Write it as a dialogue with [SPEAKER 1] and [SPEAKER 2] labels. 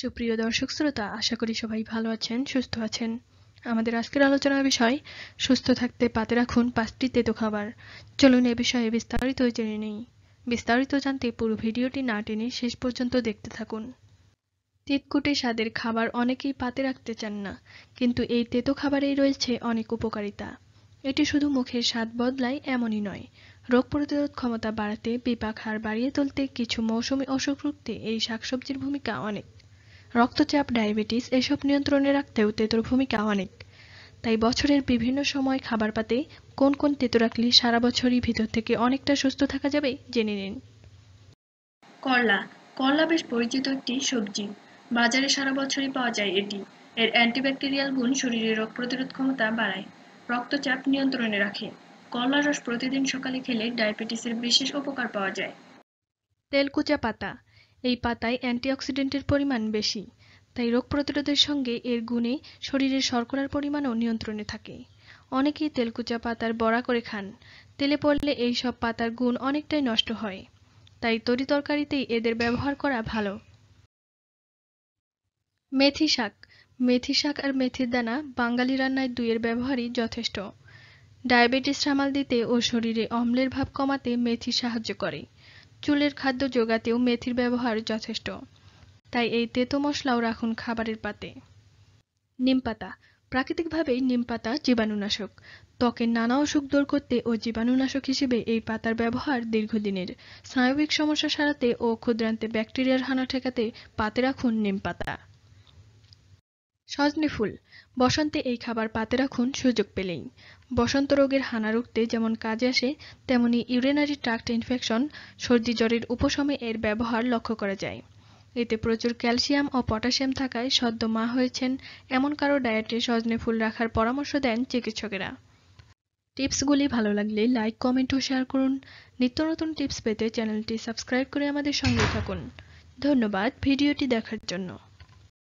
[SPEAKER 1] সুপ্রিয় দর্শক শ্রোতা আশা করি সবাই ভালো আছেন সুস্থ আছেন আমাদের আজকের আলোচনার বিষয় সুস্থ থাকতে পাতে রাখুন পাঁচটি তেতো খাবার চলুন এ বিষয়ে বিস্তারিত জেনে নেই বিস্তারিত জানতে পুরো ভিডিওটি না টেনে শেষ পর্যন্ত দেখতে থাকুন তিতকুটে স্বাদের খাবার অনেকেই পাতে রাখতে চান না কিন্তু এই তেতো খাবারেই রয়েছে অনেক উপকারিতা এটি শুধু মুখের স্বাদ বদলায় এমনই নয় রোগ প্রতিরোধ ক্ষমতা বাড়াতে বিপাক হার বাড়িয়ে তুলতে কিছু মৌসুমি অসুখ রুখতে এই শাকসবজির ভূমিকা অনেক রক্তচাপ ডায়াবেটিস এসব নিয়ন্ত্রণে রাখতেও তেঁতুর ভূমিকা অনেক তাই বছরের বিভিন্ন সময় খাবার পাতে কোন কোন তেঁতু রাখলে সারা বছরই ভিতর থেকে অনেকটা সুস্থ থাকা যাবে জেনে নিন করলা করলা বেশ পরিচিত একটি সবজি বাজারে সারা বছরই পাওয়া যায় এটি এর অ্যান্টিব্যাকটেরিয়াল গুণ শরীরের রোগ প্রতিরোধ ক্ষমতা বাড়ায় রক্তচাপ নিয়ন্ত্রণে রাখে কলা রস প্রতিদিন সকালে খেলে ডায়াবেটিসের বিশেষ উপকার পাওয়া যায় তেলকুচা পাতা এই পাতায় অ্যান্টিঅক্সিডেন্টের পরিমাণ বেশি তাই রোগ প্রতিরোধের সঙ্গে এর গুণে শরীরে শর্করার পরিমাণও নিয়ন্ত্রণে থাকে অনেকেই তেলকুচা পাতার বড়া করে খান তেলে পড়লে এই সব পাতার গুণ অনেকটাই নষ্ট হয় তাই তরি তরকারিতেই এদের ব্যবহার করা ভালো মেথি শাক মেথি শাক আর মেথির দানা বাঙালি রান্নায় দুইয়ের ব্যবহারই যথেষ্ট ডায়াবেটিস সামাল দিতে ও শরীরে অম্লের ভাব কমাতে মেথি সাহায্য করে চুলের খাদ্য যোগাতেও মেথির ব্যবহার যথেষ্ট তাই এই তেতো মশলাও রাখুন খাবারের পাতে নিমপাতা প্রাকৃতিকভাবেই নিম পাতা জীবাণুনাশক ত্বকের নানা অসুখ দূর করতে ও জীবাণুনাশক হিসেবে এই পাতার ব্যবহার দীর্ঘদিনের স্নায়বিক সমস্যা সারাতে ও ক্ষুদ্রান্তে ব্যাকটেরিয়ার হানা ঠেকাতে পাতে রাখুন নিম পাতা সজনে ফুল বসন্তে এই খাবার পাতে রাখুন সুযোগ পেলেই বসন্ত রোগের হানা রুখতে যেমন কাজে আসে তেমনি ইউরেনারি ট্রাক্ট ইনফেকশন সর্দি জ্বরের উপশমে এর ব্যবহার লক্ষ্য করা যায় এতে প্রচুর ক্যালসিয়াম ও পটাশিয়াম থাকায় সদ্য মা হয়েছেন এমন কারো ডায়েটে সজনে ফুল রাখার পরামর্শ দেন চিকিৎসকেরা টিপসগুলি ভালো লাগলে লাইক কমেন্ট ও শেয়ার করুন নিত্য নতুন টিপস পেতে চ্যানেলটি সাবস্ক্রাইব করে আমাদের সঙ্গে থাকুন ধন্যবাদ ভিডিওটি দেখার জন্য